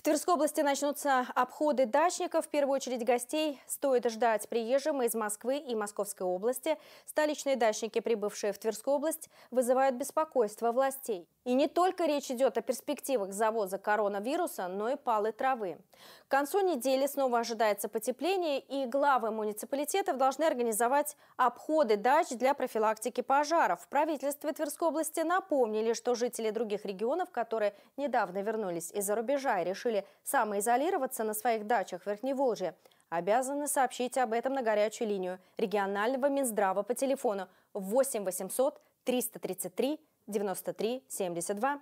В Тверской области начнутся обходы дачников. В первую очередь гостей стоит ждать приезжим из Москвы и Московской области. Столичные дачники, прибывшие в Тверскую область, вызывают беспокойство властей. И не только речь идет о перспективах завоза коронавируса, но и палы травы. К концу недели снова ожидается потепление, и главы муниципалитетов должны организовать обходы дач для профилактики пожаров. В правительстве Тверской области напомнили, что жители других регионов, которые недавно вернулись из-за рубежа и решили решили самоизолироваться на своих дачах в Верхневолжье, обязаны сообщить об этом на горячую линию регионального Минздрава по телефону 8 800 333 93 72